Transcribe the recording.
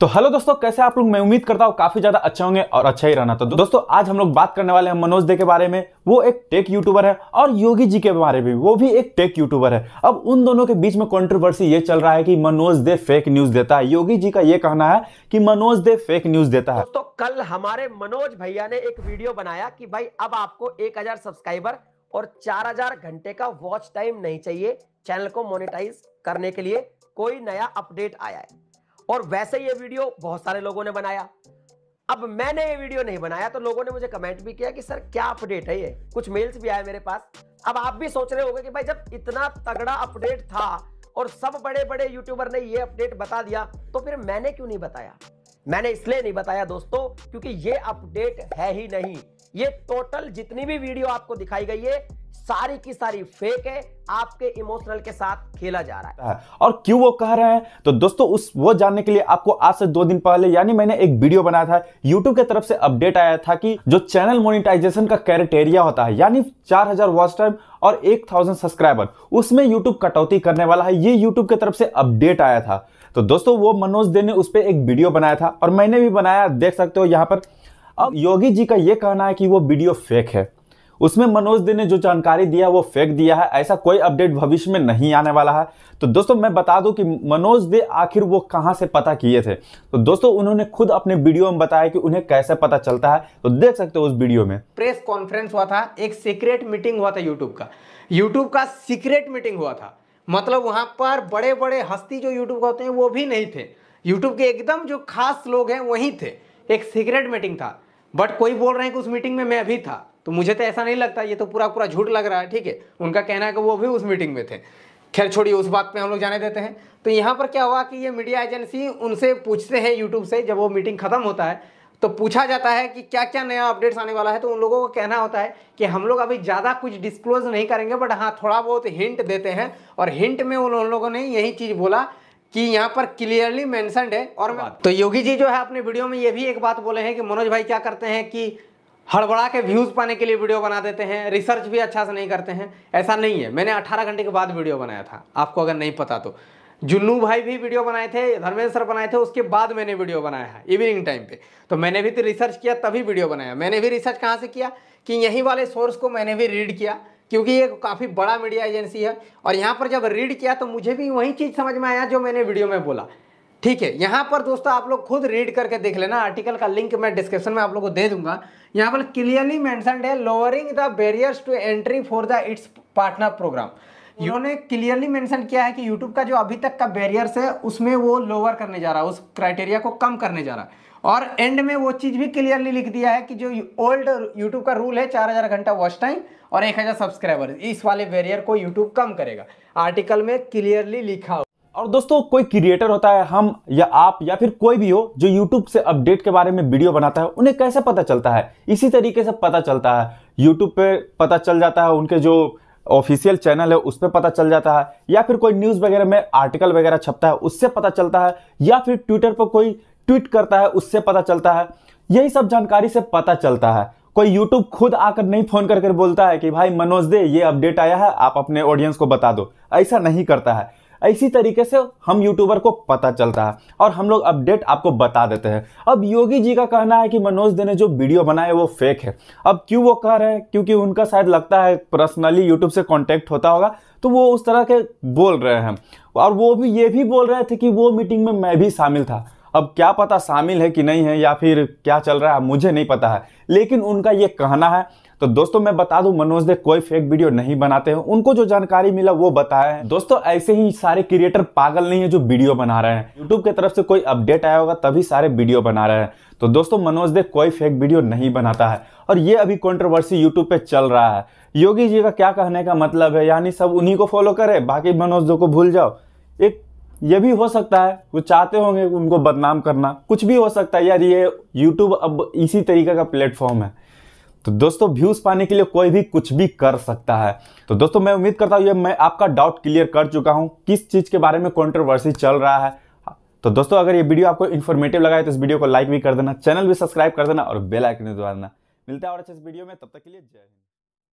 तो हेलो दोस्तों कैसे आप लोग मैं उम्मीद करता हूँ काफी ज्यादा अच्छे होंगे और अच्छा ही रहना तो दोस्तों आज हम लोग बात करने वाले हैं मनोज दे के बारे में वो एक टेक यूट्यूबर है और योगी जी के बारे में वो भी एक टेक यूट्यूबर है अब उन दोनों के बीच में कंट्रोवर्सी ये चल रहा है कि मनोज दे फेक न्यूज देता है योगी जी का ये कहना है कि मनोज दे फेक न्यूज देता है तो कल हमारे मनोज भैया ने एक वीडियो बनाया कि भाई अब आपको एक सब्सक्राइबर और चार घंटे का वॉच टाइम नहीं चाहिए चैनल को मोनिटाइज करने के लिए कोई नया अपडेट आया है और वैसे ये वीडियो बहुत सारे लोगों ने बनाया अब मैंने ये वीडियो नहीं बनाया तो लोगों ने मुझे कमेंट भी किया कि सर क्या अपडेट है ये कुछ मेल्स भी आए मेरे पास अब आप भी सोच रहे होंगे कि भाई जब इतना तगड़ा अपडेट था और सब बड़े बड़े यूट्यूबर ने ये अपडेट बता दिया तो फिर मैंने क्यों नहीं बताया मैंने इसलिए नहीं बताया दोस्तों क्योंकि ये अपडेट है ही नहीं ये टोटल जितनी भी वीडियो आपको दिखाई गई है सारी की सारी फेक है आपके इमोशनल के साथ खेला जा रहा है और क्यों वो कह रहे हैं तो दोस्तों उस वो जानने के लिए आपको आज से दो दिन पहले यानी मैंने एक वीडियो बनाया था यूट्यूब की तरफ से अपडेट आया था कि जो चैनल मोनिटाइजेशन का क्राइटेरिया होता है यानी 4000 वॉच टाइम और 1000 सब्सक्राइबर उसमें यूट्यूब कटौती करने वाला है ये यूट्यूब की तरफ से अपडेट आया था तो दोस्तों वो मनोज दे ने उस पर एक वीडियो बनाया था और मैंने भी बनाया देख सकते हो यहाँ पर अब योगी जी का ये कहना है कि वो वीडियो फेक है उसमें मनोज दे ने जो जानकारी दिया वो फेक दिया है ऐसा कोई अपडेट भविष्य में नहीं आने वाला है तो दोस्तों मैं बता दूं कि मनोज दे आखिर वो कहां से पता किए थे तो दोस्तों उन्होंने खुद अपने वीडियो में बताया कि उन्हें कैसे पता चलता है तो देख सकते हो उस वीडियो में प्रेस कॉन्फ्रेंस हुआ था एक सीक्रेट मीटिंग हुआ था यूट्यूब का यूट्यूब का सीक्रेट मीटिंग हुआ था मतलब वहां पर बड़े बड़े हस्ती जो यूट्यूब का होते हैं वो भी नहीं थे यूट्यूब के एकदम जो खास लोग हैं वही थे एक सीक्रेट मीटिंग था बट कोई बोल रहे हैं कि उस मीटिंग में मैं भी था तो मुझे तो ऐसा नहीं लगता ये तो पूरा पूरा झूठ लग रहा है ठीक है उनका कहना है कि वो भी उस मीटिंग में थे खैर छोड़िए उस बात पे हम लोग जाने देते हैं तो यहाँ पर क्या हुआ कि ये मीडिया एजेंसी उनसे पूछते हैं यूट्यूब से जब वो मीटिंग ख़त्म होता है तो पूछा जाता है कि क्या क्या नया अपडेट्स आने वाला है तो उन लोगों का कहना होता है कि हम लोग अभी ज़्यादा कुछ डिस्क्लोज नहीं करेंगे बट हाँ थोड़ा बहुत हिंट देते हैं और हिंट में उन लोगों ने यही चीज़ बोला कि यहाँ पर क्लियरली मैं है और तो योगी जी जो है अपने वीडियो में ये भी एक बात बोले हैं कि मनोज भाई क्या करते हैं कि हड़बड़ा के व्यूज़ पाने के लिए वीडियो बना देते हैं रिसर्च भी अच्छा से नहीं करते हैं ऐसा नहीं है मैंने 18 घंटे के बाद वीडियो बनाया था आपको अगर नहीं पता तो जुन्नू भाई भी वीडियो बनाए थे धर्मेंद्र सर बनाए थे उसके बाद मैंने वीडियो बनाया है इवनिंग टाइम पे तो मैंने भी तो रिसर्च किया तभी वीडियो बनाया मैंने भी रिसर्च कहाँ से किया कि यहीं वाले सोर्स को मैंने भी रीड किया क्योंकि ये काफ़ी बड़ा मीडिया एजेंसी है और यहाँ पर जब रीड किया तो मुझे भी वही चीज़ समझ में आया जो मैंने वीडियो में बोला ठीक है यहाँ पर दोस्तों आप लोग खुद रीड करके देख लेना आर्टिकल का लिंक मैं डिस्क्रिप्शन में आप लोग को दे दूंगा यहाँ पर क्लियरली मैंसनड है lowering the barriers to entry for the its partner program इन्होंने क्लियरली मेंशन किया है कि यूट्यूब का जो अभी तक का बैरियर्स है उसमें वो लोअर करने जा रहा है उस क्राइटेरिया को कम करने जा रहा है और एंड में वो चीज़ भी क्लियरली लिख दिया है कि जो ओल्ड यूट्यूब का रूल है चार हज़ार घंटा वॉच टाइम और एक हज़ार सब्सक्राइबर इस वाले बैरियर को यूट्यूब कम करेगा आर्टिकल में क्लियरली लिखा और दोस्तों कोई क्रिएटर होता है हम या आप या फिर कोई भी हो जो यूट्यूब से अपडेट के बारे में वीडियो बनाता है उन्हें कैसे पता चलता है इसी तरीके से पता चलता है यूट्यूब पे पता चल जाता है उनके जो ऑफिशियल चैनल है उस पर पता चल जाता है या फिर कोई न्यूज़ वगैरह में आर्टिकल वगैरह छपता है उससे पता चलता है या फिर ट्विटर पर कोई ट्वीट करता है उससे पता चलता है यही सब जानकारी से पता चलता है कोई यूट्यूब खुद आकर नहीं फोन करके बोलता है कि भाई मनोज दे ये अपडेट आया है आप अपने ऑडियंस को बता दो ऐसा नहीं करता है इसी तरीके से हम यूट्यूबर को पता चलता है और हम लोग अपडेट आपको बता देते हैं अब योगी जी का कहना है कि मनोज दे ने जो वीडियो बनाए वो फेक है अब क्यों वो कह रहे हैं क्योंकि उनका शायद लगता है पर्सनली यूट्यूब से कॉन्टैक्ट होता होगा तो वो उस तरह के बोल रहे हैं और वो भी ये भी बोल रहे थे कि वो मीटिंग में मैं भी शामिल था अब क्या पता शामिल है कि नहीं है या फिर क्या चल रहा है मुझे नहीं पता है लेकिन उनका ये कहना है तो दोस्तों मैं बता दूं मनोज दे कोई फेक वीडियो नहीं बनाते हैं उनको जो जानकारी मिला वो बताया है दोस्तों ऐसे ही सारे क्रिएटर पागल नहीं है जो वीडियो बना रहे हैं यूट्यूब की तरफ से कोई अपडेट आया होगा तभी सारे वीडियो बना रहे हैं तो दोस्तों मनोज दे कोई फेक वीडियो नहीं बनाता है और ये अभी कॉन्ट्रोवर्सी यूट्यूब पे चल रहा है योगी जी का क्या कहने का मतलब है यानी सब उन्हीं को फॉलो करे बाकी मनोज दो को भूल जाओ एक ये भी हो सकता है वो चाहते होंगे उनको बदनाम करना कुछ भी हो सकता है यार ये यूट्यूब अब इसी तरीके का प्लेटफॉर्म है तो दोस्तों व्यूज़ पाने के लिए कोई भी कुछ भी कर सकता है तो दोस्तों मैं उम्मीद करता हूँ ये मैं आपका डाउट क्लियर कर चुका हूँ किस चीज़ के बारे में कॉन्ट्रोवर्सी चल रहा है तो दोस्तों अगर ये वीडियो आपको इन्फॉर्मेटिव लगा है तो इस वीडियो को लाइक भी कर देना चैनल भी सब्सक्राइब कर देना और बेलाइकन दबा देना मिलता है और अच्छे इस वीडियो में तब तक के लिए जय हिंद